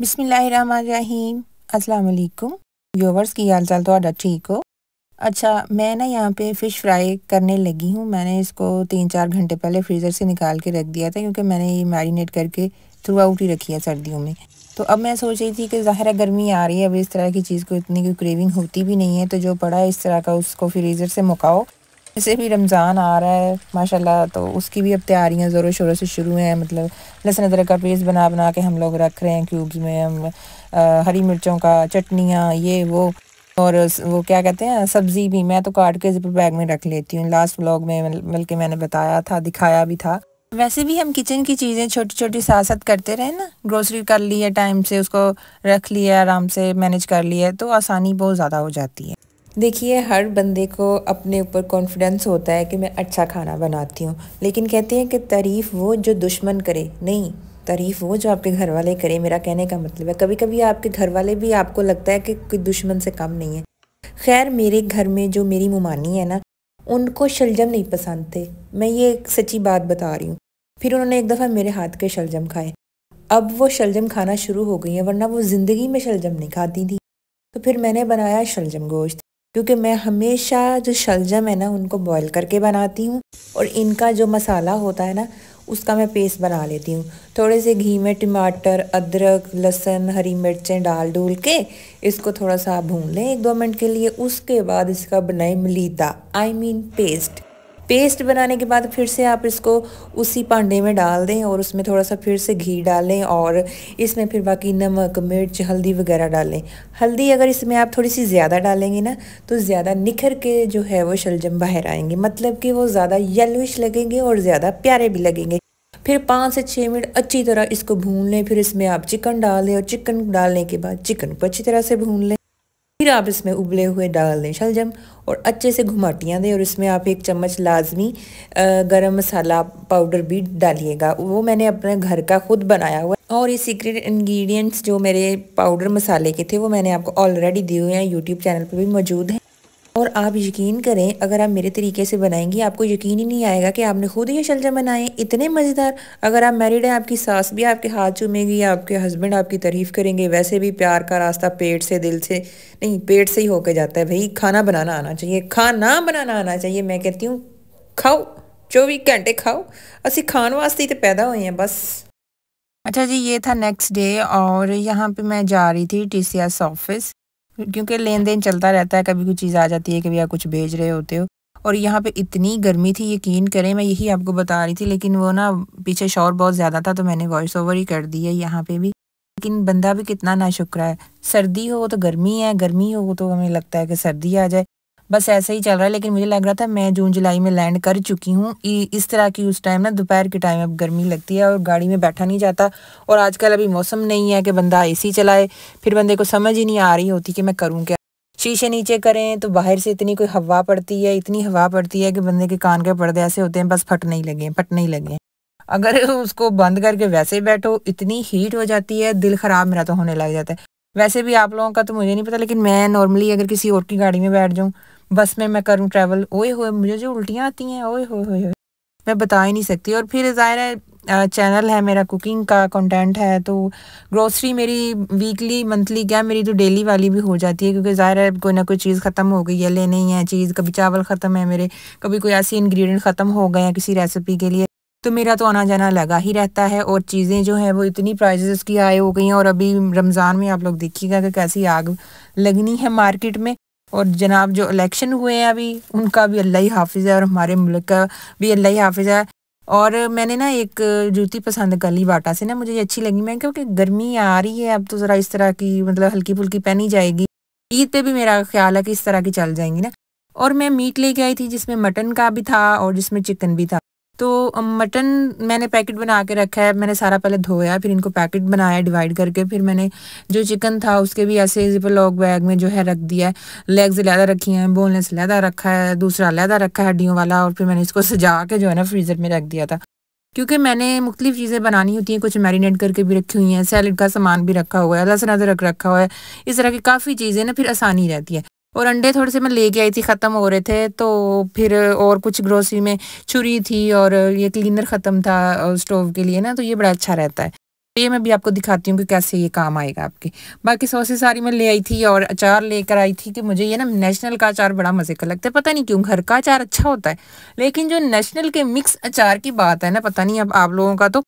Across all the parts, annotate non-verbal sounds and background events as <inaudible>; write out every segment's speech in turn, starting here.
बिस्मिल्लाहिर्रहमानिर्रहीम अस्सलाम वालेकुम व्यूअर्स की हाल चाल तो ठीक हो अच्छा मैं ना यहाँ पे फ़िश फ्राई करने लगी हूँ मैंने इसको तीन चार घंटे पहले फ्रीज़र से निकाल के रख दिया था क्योंकि मैंने ये मैरिनेट करके थ्रू आउट ही रखी है सर्दियों में तो अब मैं सोच रही थी कि ज़ाहिर गर्मी आ रही है अब इस तरह की चीज़ को इतनी कोई क्रेविंग होती भी नहीं है तो जो पड़ा है इस तरह का उसको फ्रीज़र से मुकाओ जैसे भी रमज़ान आ रहा है माशाल्लाह तो उसकी भी अब तैयारियाँ ज़ोरों शोरों से शुरू हैं मतलब लहसुन अदरक का पेस्ट बना बना के हम लोग रख रहे हैं क्यूब्स में हम हरी मिर्चों का चटनियाँ ये वो और वो क्या कहते हैं सब्ज़ी भी मैं तो काट के जिप बैग में रख लेती हूँ लास्ट व्लॉग में बल्कि मैंने बताया था दिखाया भी था वैसे भी हम किचन की चीज़ें छोटी छोटी साथ साथ करते रहे ना ग्रोसरी कर ली है टाइम से उसको रख लिया आराम से मैनेज कर लिया तो आसानी बहुत ज़्यादा हो जाती है देखिए हर बंदे को अपने ऊपर कॉन्फिडेंस होता है कि मैं अच्छा खाना बनाती हूँ लेकिन कहते हैं कि तारीफ़ वो जो दुश्मन करे नहीं तारीफ़ वो जो आपके घर वाले करें मेरा कहने का मतलब है कभी कभी आपके घर वाले भी आपको लगता है कि कोई दुश्मन से कम नहीं है खैर मेरे घर में जो मेरी मुमानी है ना उनको शलजम नहीं पसंद थे मैं ये एक सच्ची बात बता रही हूँ फिर उन्होंने एक दफ़ा मेरे हाथ के शलजम खाए अब वो शलजम खाना शुरू हो गई है वरना वो ज़िंदगी में शलजम नहीं खाती थी तो फिर मैंने बनाया शलजम गोश्त क्योंकि मैं हमेशा जो शलजम है ना उनको बॉईल करके बनाती हूँ और इनका जो मसाला होता है ना उसका मैं पेस्ट बना लेती हूँ थोड़े से घी में टमाटर अदरक लहसुन हरी मिर्चें डाल डूल के इसको थोड़ा सा भून लें एक दो मिनट के लिए उसके बाद इसका बनाए मलीदा आई मीन पेस्ट पेस्ट बनाने के बाद फिर से आप इसको उसी भांडे में डाल दें और उसमें थोड़ा सा फिर से घी डालें और इसमें फिर बाकी नमक मिर्च हल्दी वगैरह डालें हल्दी अगर इसमें आप थोड़ी सी ज़्यादा डालेंगे ना तो ज़्यादा निखर के जो है वो शलजम बाहर आएंगे मतलब कि वो ज़्यादा येलोइश लगेंगे और ज़्यादा प्यारे भी लगेंगे फिर पाँच से छः मिनट अच्छी तरह इसको भून लें फिर इसमें आप चिकन डाल दें और चिकन डालने के बाद चिकन को अच्छी तरह से भून लें फिर आप इसमें उबले हुए डाल दें शलजम और अच्छे से घुमाटियाँ दें और इसमें आप एक चम्मच लाजमी गरम मसाला पाउडर भी डालिएगा वो मैंने अपने घर का ख़ुद बनाया हुआ और ये सीक्रेट इंग्रेडिएंट्स जो मेरे पाउडर मसाले के थे वो मैंने आपको ऑलरेडी दिए हुए हैं यूट्यूब चैनल पर भी मौजूद हैं आप यकीन करें अगर आप मेरे तरीके से बनाएंगी आपको यकीन ही नहीं आएगा कि आपने खुद ये शलजम बनाए इतने मज़ेदार अगर आप मैरिड हैं आपकी सास भी आपके हाथ चूमेगी आपके हस्बैंड आपकी तारीफ़ करेंगे वैसे भी प्यार का रास्ता पेट से दिल से नहीं पेट से ही होकर जाता है भाई खाना बनाना आना चाहिए खाना बनाना आना चाहिए मैं कहती हूँ खाओ चौबीस घंटे खाओ असी खाने वास्ते ही तो पैदा हुए हैं बस अच्छा जी ये था नेक्स्ट डे और यहाँ पे मैं जा रही थी टीसीएस ऑफिस क्योंकि लेन देन चलता रहता है कभी कोई चीज़ आ जाती है कभी आप कुछ भेज रहे होते हो और यहाँ पे इतनी गर्मी थी यकीन करें मैं यही आपको बता रही थी लेकिन वो ना पीछे शोर बहुत ज़्यादा था तो मैंने वॉइस ओवर ही कर दी है यहाँ पे भी लेकिन बंदा भी कितना ना शुक्र है सर्दी हो तो गर्मी है गर्मी हो तो हमें लगता है कि सर्दी आ जाए बस ऐसे ही चल रहा है लेकिन मुझे लग रहा था मैं जून जुलाई में लैंड कर चुकी हूँ इस तरह की उस टाइम ना दोपहर के टाइम अब गर्मी लगती है और गाड़ी में बैठा नहीं जाता और आजकल अभी मौसम नहीं है कि बंदा एसी चलाए फिर बंदे को समझ ही नहीं आ रही होती कि मैं करूँ क्या शीशे नीचे करें तो बाहर से इतनी कोई हवा पड़ती है इतनी हवा पड़ती है कि बंदे के कान के पर्दे ऐसे होते हैं बस फटने ही लगे फटने ही लगे अगर <laughs> उसको बंद करके वैसे बैठो इतनी हीट हो जाती है दिल ख़राब मेरा तो होने लग जाता है वैसे भी आप लोगों का तो मुझे नहीं पता लेकिन मैं नॉर्मली अगर किसी और की गाड़ी में बैठ जाऊँ बस में मैं करूँ ट्रैवल ओए हो मुझे जो उल्टियाँ आती हैं ओए हो मैं बता ही नहीं सकती और फिर ज़ाहिर है चैनल है मेरा कुकिंग का कंटेंट है तो ग्रोसरी मेरी वीकली मंथली क्या मेरी तो डेली वाली भी हो जाती है क्योंकि ज़ाहिर है कोई ना कोई चीज़ ख़त्म हो गई है लेने ही है चीज़ कभी चावल ख़त्म है मेरे कभी कोई ऐसी इंग्रेडिएंट ख़त्म हो गए हैं किसी रेसिपी के लिए तो मेरा तो आना जाना लगा ही रहता है और चीज़ें जो हैं वो इतनी प्राइजेस की हाई हो गई हैं और अभी रमज़ान में आप लोग देखिएगा कि कैसी आग लगनी है मार्केट में और जनाब जो इलेक्शन हुए हैं अभी उनका भी अल्लाह ही हाफिज़ है और हमारे मुल्क का भी अल्लाह ही हाफिज़ है और मैंने ना एक जूती पसंद कर ली बाटा से ना मुझे ये अच्छी लगी मैं क्योंकि गर्मी आ रही है अब तो ज़रा इस तरह की मतलब हल्की फुल्की पहनी जाएगी ईद पे भी मेरा ख्याल है कि इस तरह की चल जाएंगी ना और मैं मीट लेके आई थी जिसमें मटन का भी था और जिसमें चिकन भी था तो मटन मैंने पैकेट बना के रखा है मैंने सारा पहले धोया फिर इनको पैकेट बनाया डिवाइड करके फिर मैंने जो चिकन था उसके भी ऐसे जिपर लॉक बैग में जो है रख दिया है लेग्स लहदा रखी हैं बोनलेस लहदा रखा है दूसरा लहदा रखा है हड्डियों वाला और फिर मैंने इसको सजा के जो है ना फ्रीज़र में रख दिया था क्योंकि मैंने मुख्तलिफ चीज़ें बनानी होती हैं कुछ मैरिनेट करके भी रखी हुई हैं सैलड का सामान भी रखा हुआ है लहसुन अदरक रखा हुआ है इस तरह की काफ़ी चीज़ें ना फिर आसानी रहती है और अंडे थोड़े से मैं लेके आई थी ख़त्म हो रहे थे तो फिर और कुछ ग्रोसरी में छुरी थी और ये क्लीनर ख़त्म था स्टोव के लिए ना तो ये बड़ा अच्छा रहता है तो ये मैं भी आपको दिखाती हूँ कि कैसे ये काम आएगा आपके बाकी सॉसेस सारी मैं ले आई थी और अचार लेकर आई थी कि मुझे ये ना नेशनल का अचार बड़ा मज़े का लगता है पता नहीं क्यों घर का अचार अच्छा होता है लेकिन जो नेशनल के मिक्स अचार की बात है ना पता नहीं अब आप लोगों का तो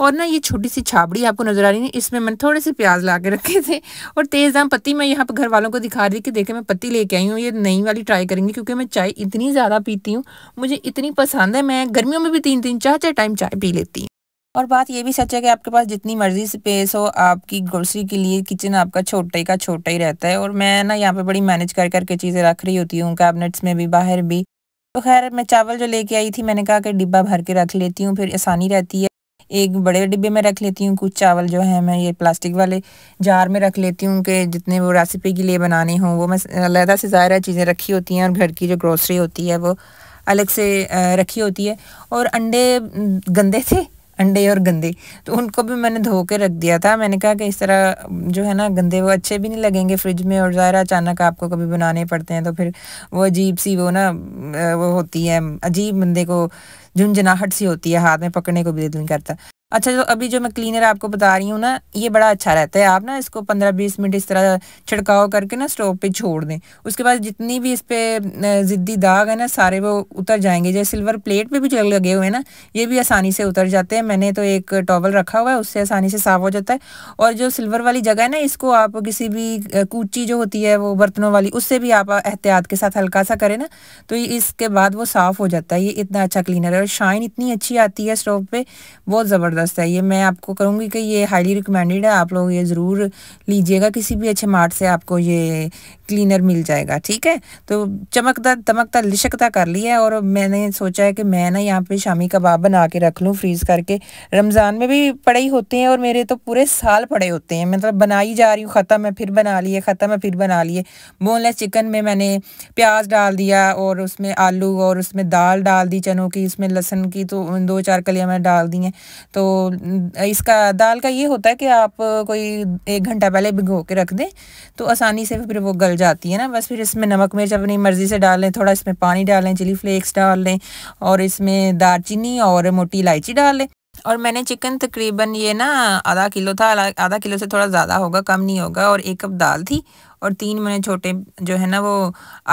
और ना ये छोटी सी छाबड़ी आपको नज़र आ रही है इसमें मैंने थोड़े से प्याज ला के रखे थे और तेज़ दाम पत्ती मैं यहाँ पर घर वालों को दिखा रही कि देखे मैं पत्ती लेके आई हूँ ये नई वाली ट्राई करेंगी क्योंकि मैं चाय इतनी ज़्यादा पीती हूँ मुझे इतनी पसंद है मैं गर्मियों में भी तीन तीन चार चार टाइम चाय पी लेती हूँ और बात ये भी सच है कि आपके पास जितनी मर्जी स्पेस हो आपकी ग्रोसरी के लिए किचन आपका छोटा ही का छोटा ही रहता है और मैं ना यहाँ पे बड़ी मैनेज कर करके चीज़ें रख रही होती हूँ कैबिनेट्स में भी बाहर भी तो खैर मैं चावल जो लेके आई थी मैंने कहा कि डिब्बा भर के रख लेती हूँ फिर आसानी रहती है एक बड़े डिब्बे में रख लेती हूँ कुछ चावल जो है मैं ये प्लास्टिक वाले जार में रख लेती हूँ कि जितने वो रेसिपी के लिए बनाने हों वो मैं अलहदा से ज़ाहिर चीज़ें रखी होती हैं और घर की जो ग्रोसरी होती है वो अलग से रखी होती है और अंडे गंदे थे अंडे और गंदे तो उनको भी मैंने धो के रख दिया था मैंने कहा कि इस तरह जो है ना गंदे वो अच्छे भी नहीं लगेंगे फ्रिज में और ज़ाहिर अचानक आपको कभी बनाने पड़ते हैं तो फिर वो अजीब सी वो ना वो होती है अजीब बंदे को झुंझुनाहट सी होती है हाथ में पकड़ने को भी दिल नहीं करता अच्छा जो अभी जो मैं क्लीनर आपको बता रही हूँ ना ये बड़ा अच्छा रहता है आप ना इसको पंद्रह बीस मिनट इस तरह छिड़काव करके ना स्टोव पे छोड़ दें उसके बाद जितनी भी इस पर ज़िद्दी दाग है ना सारे वो उतर जाएंगे जैसे सिल्वर प्लेट पे भी जो लगे हुए हैं ना ये भी आसानी से उतर जाते हैं मैंने तो एक टॉवल रखा हुआ है उससे आसानी से साफ़ हो जाता है और जो सिल्वर वाली जगह है ना इसको आप किसी भी कूची जो होती है वो बर्तनों वाली उससे भी आप एहतियात के साथ हल्का सा करें ना तो इसके बाद वो साफ़ हो जाता है ये इतना अच्छा क्लीनर है और शाइन इतनी अच्छी आती है स्टोव पर बहुत ज़बरदस्त ज़बरदस्त है ये मैं आपको करूँगी कि ये हाईली रिकमेंडेड है आप लोग ये ज़रूर लीजिएगा किसी भी अच्छे मार्ट से आपको ये क्लीनर मिल जाएगा ठीक है तो चमकदा दमकदार लिशकता कर लिया है और मैंने सोचा है कि मैं ना यहाँ पे शामी कबाब बना के रख लूँ फ्रीज़ करके रमज़ान में भी पड़े ही होते हैं और मेरे तो पूरे साल पड़े होते हैं मतलब बनाई जा रही हूँ ख़त्म है फिर बना लिए ख़त्म है फिर बना लिए बोनलेस चिकन में मैंने प्याज डाल दिया और उसमें आलू और उसमें दाल डाल दी चनों की इसमें लहसन की तो दो चार कलियाँ मैंने डाल दी हैं तो इसका दाल का ये होता है कि आप कोई एक घंटा पहले भिगो के रख दें तो आसानी से फिर वो गल जाती है ना बस फिर इसमें नमक मिर्च अपनी मर्ज़ी से डाल लें थोड़ा इसमें पानी डाल लें चिली फ्लेक्स डाल लें और इसमें दालचीनी और मोटी इलायची डाल लें और मैंने चिकन तकरीबन ये ना आधा किलो था आधा किलो से थोड़ा ज़्यादा होगा कम नहीं होगा और एक कप दाल थी और तीन मैंने छोटे जो है ना वो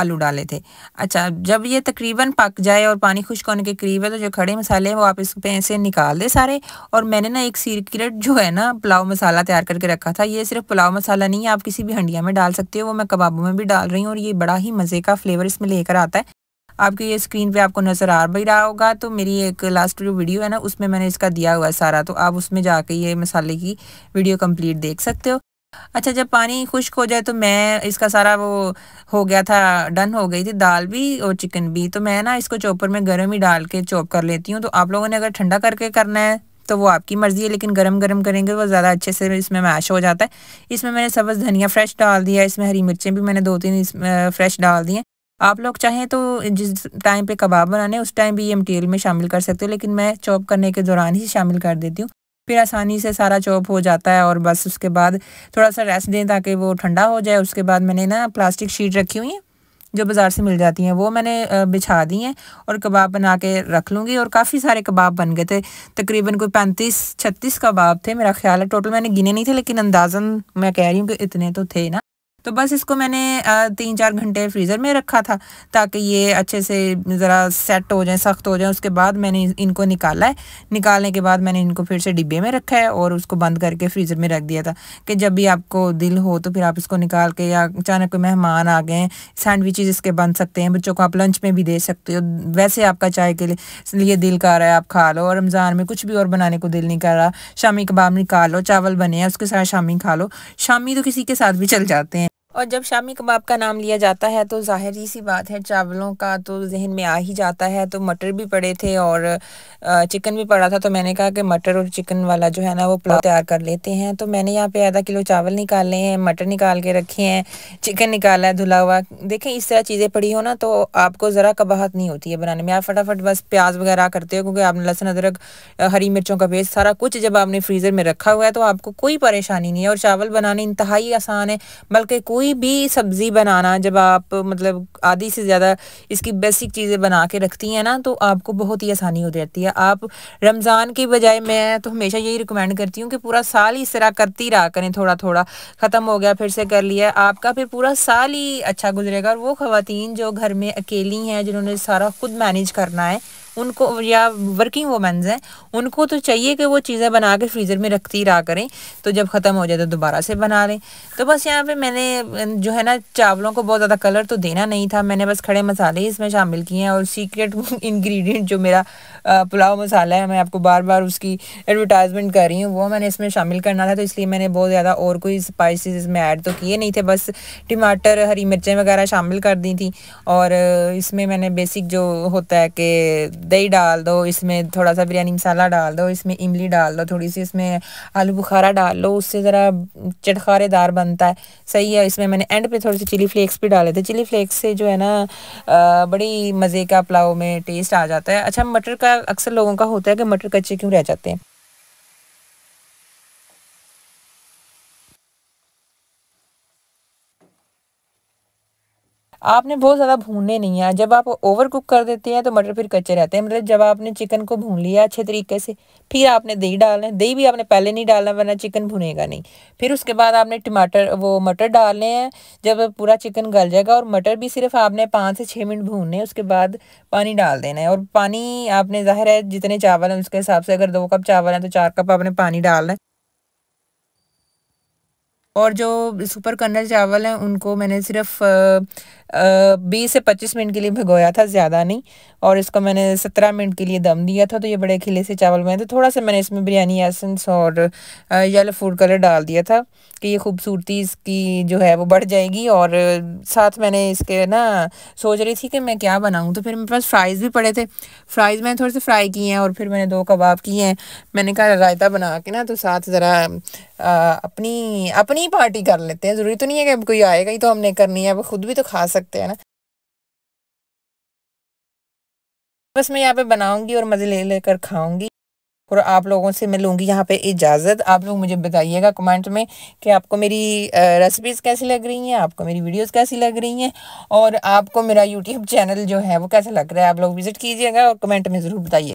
आलू डाले थे अच्छा जब ये तकरीबन पक जाए और पानी खुश्क होने के करीब है तो जो खड़े मसाले हैं वो आप इस पे से निकाल दें सारे और मैंने ना एक सीक्रेट जो है ना पुलाव मसाला तैयार करके रखा था ये सिर्फ पुलाव मसाला नहीं है आप किसी भी हंडिया में डाल सकते हो वो मैं कबाबों में भी डाल रही हूँ और ये बड़ा ही मज़े का फ्लेवर इसमें लेकर आता है आपके ये स्क्रीन पे आपको नज़र आ भी रहा होगा तो मेरी एक लास्ट जो वीडियो है ना उसमें मैंने इसका दिया हुआ है सारा तो आप उसमें जाके ये मसाले की वीडियो कंप्लीट देख सकते हो अच्छा जब पानी खुश्क हो जाए तो मैं इसका सारा वो हो गया था डन हो गई थी दाल भी और चिकन भी तो मैं ना इसको चॉपर में गर्म ही डाल के चॉप कर लेती हूँ तो आप लोगों ने अगर ठंडा करके करना है तो वो आपकी मर्ज़ी है लेकिन गरम गरम करेंगे वो ज़्यादा अच्छे से इसमें मैश हो जाता है इसमें मैंने सब्ज़ धनिया फ्रेश डाल दिया इसमें हरी मिर्चें भी मैंने दो तीन फ्रेश डाल दी हैं आप लोग चाहें तो जिस टाइम पे कबाब बनाने उस टाइम भी ये मटेरियल में शामिल कर सकते हो लेकिन मैं चॉप करने के दौरान ही शामिल कर देती हूँ फिर आसानी से सारा चॉप हो जाता है और बस उसके बाद थोड़ा सा रेस्ट दें ताकि वो ठंडा हो जाए उसके बाद मैंने ना प्लास्टिक शीट रखी हुई है जो बाज़ार से मिल जाती हैं वो मैंने बिछा दी हैं और कबाब बना के रख लूँगी और काफ़ी सारे कबाब बन गए थे तकरीबन कोई पैंतीस छत्तीस कबाब थे मेरा ख्याल है टोटल मैंने गिने नहीं थे लेकिन अंदाजन मैं कह रही हूँ कि इतने तो थे ना तो बस इसको मैंने तीन चार घंटे फ्रीज़र में रखा था ताकि ये अच्छे से ज़रा सेट हो जाए सख्त हो जाए उसके बाद मैंने इनको निकाला है निकालने के बाद मैंने इनको फिर से डिब्बे में रखा है और उसको बंद करके फ्रीज़र में रख दिया था कि जब भी आपको दिल हो तो फिर आप इसको निकाल के या अचानक कोई मेहमान आ गए सैंडविचेज़ इसके बन सकते हैं बच्चों को आप लंच में भी दे सकते हो वैसे आपका चाय के लिए दिल कर रहा है आप खा लो और रमज़ान में कुछ भी और बनाने को दिल नहीं कर रहा शामी कबाब निकाल लो चावल बने हैं उसके साथ शामी खा लो शामी तो किसी के साथ भी चल जाते हैं और जब शामी कबाब का नाम लिया जाता है तो ज़ाहिर ही सी बात है चावलों का तो जहन में आ ही जाता है तो मटर भी पड़े थे और चिकन भी पड़ा था तो मैंने कहा कि मटर और चिकन वाला जो है ना वो पुलाव तैयार कर लेते हैं तो मैंने यहाँ पे आधा किलो चावल निकाले हैं मटर निकाल के रखे हैं चिकन निकाला है धुला हुआ देखें इस तरह चीज़ें पड़ी हो ना तो आपको ज़रा कबाहत नहीं होती है बनाने में आप फटाफट बस प्याज वगैरह करते हो क्योंकि आपने लहसुन अदरक हरी मिर्चों का पेस्ट सारा कुछ जब आपने फ्रीज़र में रखा हुआ है तो आपको कोई परेशानी नहीं है और चावल बनाने इंतहाई आसान है बल्कि कोई कोई भी सब्ज़ी बनाना जब आप मतलब आधी से ज़्यादा इसकी बेसिक चीज़ें बना के रखती हैं ना तो आपको बहुत ही आसानी हो जाती है आप रमज़ान के बजाय मैं तो हमेशा यही रिकमेंड करती हूँ कि पूरा साल ही इस तरह करती रहा करें थोड़ा थोड़ा ख़त्म हो गया फिर से कर लिया आपका फिर पूरा साल ही अच्छा गुजरेगा और वो ख़वान जो घर में अकेली हैं जिन्होंने सारा खुद मैनेज करना है उनको या वर्किंग वूमेंस हैं उनको तो चाहिए कि वो चीज़ें बना के फ्रीज़र में रखती रहा करें तो जब ख़त्म हो जाए तो दोबारा से बना लें तो बस यहाँ पे मैंने जो है ना चावलों को बहुत ज़्यादा कलर तो देना नहीं था मैंने बस खड़े मसाले इसमें शामिल किए हैं और सीक्रेट इन्ग्रीडियंट <laughs> जो मेरा पुलाव मसाला है मैं आपको बार बार उसकी एडवर्टाइजमेंट कर रही हूँ वो मैंने इसमें शामिल करना था तो इसलिए मैंने बहुत ज़्यादा और कोई स्पाइसिस इसमें ऐड तो किए नहीं थे बस टमाटर हरी मिर्चें वगैरह शामिल कर दी थी और इसमें मैंने बेसिक जो होता है कि दही डाल दो इसमें थोड़ा सा बिरयानी मसाला डाल दो इसमें इमली डाल दो थोड़ी सी इसमें आलू बुखारा डाल लो उससे ज़रा चटखारेदार बनता है सही है इसमें मैंने एंड पे थोड़ी सी चिली फ्लेक्स भी डाले थे चिली फ्लेक्स से जो है ना बड़ी मज़े का पुलाव में टेस्ट आ जाता है अच्छा मटर का अक्सर लोगों का होता है कि मटर कच्चे क्यों रह जाते हैं आपने बहुत ज़्यादा भूनने नहीं है जब आप ओवर कुक कर देते हैं तो मटर फिर कच्चे रहते हैं मतलब जब आपने चिकन को भून लिया अच्छे तरीके से फिर आपने दही डालना है दही भी आपने पहले नहीं डालना वरना चिकन भुनेगा नहीं फिर उसके बाद आपने टमाटर वो मटर डालने हैं जब पूरा चिकन गल जाएगा और मटर भी सिर्फ आपने पाँच से छः मिनट भूनने उसके बाद पानी डाल देना है और पानी आपने ज़ाहिर है जितने चावल हैं उसके हिसाब से अगर दो कप चावल हैं तो चार कप आपने पानी डालना है और जो सुपर कर्नल चावल हैं उनको मैंने सिर्फ बीस से पच्चीस मिनट के लिए भिगोया था ज़्यादा नहीं और इसको मैंने सत्रह मिनट के लिए दम दिया था तो ये बड़े खिले से चावल बने थे थोड़ा सा मैंने इसमें बिरयानी एसेंस और येलो फूड कलर डाल दिया था कि ये खूबसूरती इसकी जो है वो बढ़ जाएगी और साथ मैंने इसके ना सोच रही थी कि मैं क्या बनाऊँ तो फिर मेरे पास फ्राइज़ भी पड़े थे फ्राइज़ मैंने थोड़े से फ्राई किए हैं और फिर मैंने दो कबाब किए हैं मैंने कहा रायता बना के ना तो साथ ज़रा अपनी अपनी पार्टी कर लेते हैं ज़रूरी तो नहीं है कि कोई आएगा ही तो हमने करनी है अब खुद भी तो खा सकते हैं ना बस मैं यहाँ पे बनाऊंगी और मज़े ले लेकर खाऊंगी और आप लोगों से मैं यहाँ पे इजाज़त आप लोग मुझे बताइएगा कमेंट में कि आपको मेरी रेसिपीज़ कैसी लग रही हैं आपको मेरी वीडियोस कैसी लग रही हैं और आपको मेरा यूट्यूब चैनल जो है वो कैसा लग रहा है आप लोग विज़िट कीजिएगा और कमेंट में ज़रूर बताइए